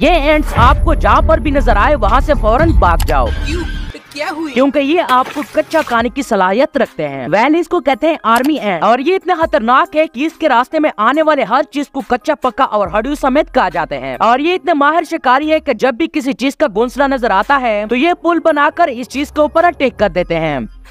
ये एंड्स आपको जहाँ पर भी नजर आए वहाँ से फौरन भाग जाओ क्या हुई क्योंकि ये आपको कच्चा खाने की सलाहियत रखते हैं वैल इसको कहते हैं आर्मी एंड और ये इतना खतरनाक है कि इसके रास्ते में आने वाले हर चीज को कच्चा पक्का और हड्डू समेत खा जाते हैं और ये इतने माहिर शिकारी है कि जब भी किसी चीज का घोसला नजर आता है तो ये पुल बनाकर इस चीज के ऊपर अटैक कर देते हैं